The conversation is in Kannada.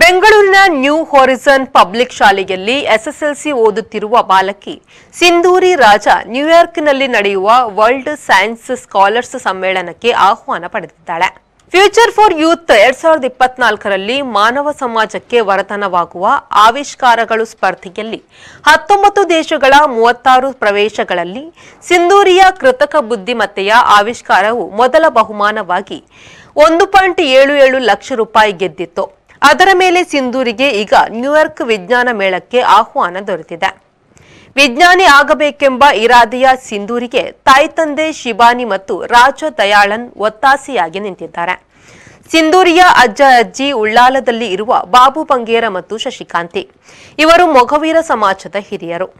ಬೆಂಗಳೂರಿನ ನ್ಯೂ ಹೊರಿಸನ್ ಪಬ್ಲಿಕ್ ಶಾಲೆಯಲ್ಲಿ ಎಸ್ಎಸ್ಎಲ್ಸಿ ಓದುತ್ತಿರುವ ಬಾಲಕಿ ಸಿಂಧೂರಿ ರಾಜ ನ್ಯೂಯಾರ್ಕ್ನಲ್ಲಿ ನಡೆಯುವ ವರ್ಲ್ಡ್ ಸೈನ್ಸ್ ಸ್ಕಾಲರ್ಸ್ ಸಮ್ಮೇಳನಕ್ಕೆ ಆಹ್ವಾನ ಪಡೆದಿದ್ದಾಳೆ ಫ್ಯೂಚರ್ ಫಾರ್ ಯೂತ್ ಎರಡ್ ಸಾವಿರದ ಇಪ್ಪತ್ನಾಲ್ಕರಲ್ಲಿ ಮಾನವ ಸಮಾಜಕ್ಕೆ ವರತನವಾಗುವ ಆವಿಷ್ಕಾರಗಳು ಸ್ಪರ್ಧೆಯಲ್ಲಿ ಹತ್ತೊಂಬತ್ತು ದೇಶಗಳ ಮೂವತ್ತಾರು ಪ್ರವೇಶಗಳಲ್ಲಿ ಸಿಂಧೂರಿಯ ಕೃತಕ ಬುದ್ಧಿಮತ್ತೆಯ ಆವಿಷ್ಕಾರವು ಮೊದಲ ಬಹುಮಾನವಾಗಿ ಒಂದು ಪಾಯಿಂಟ್ ಏಳು ಏಳು ಲಕ್ಷ ರೂಪಾಯಿ ಗೆದ್ದಿತ್ತು ಅದರ ಮೇಲೆ ಸಿಂಧೂರಿಗೆ ಈಗ ನ್ಯೂಯಾರ್ಕ್ ವಿಜ್ಞಾನ ಮೇಳಕ್ಕೆ ಆಹ್ವಾನ ದೊರೆತಿದೆ ವಿಜ್ಞಾನಿ ಆಗಬೇಕೆಂಬ ಇರಾದೆಯ ಸಿಂಧೂರಿಗೆ ತಾಯ್ತಂದೆ ಶಿಬಾನಿ ಮತ್ತು ರಾಜ ದಯಾಳನ್ ಒತ್ತಾಸೆಯಾಗಿ ನಿಂತಿದ್ದಾರೆ ಸಿಂಧೂರಿಯ ಅಜ್ಜ ಅಜ್ಜಿ ಉಳ್ಳಾಲದಲ್ಲಿ ಇರುವ ಬಾಬು ಪಂಗೇರ ಮತ್ತು ಶಶಿಕಾಂತಿ ಇವರು ಮೊಘವೀರ ಸಮಾಜದ ಹಿರಿಯರು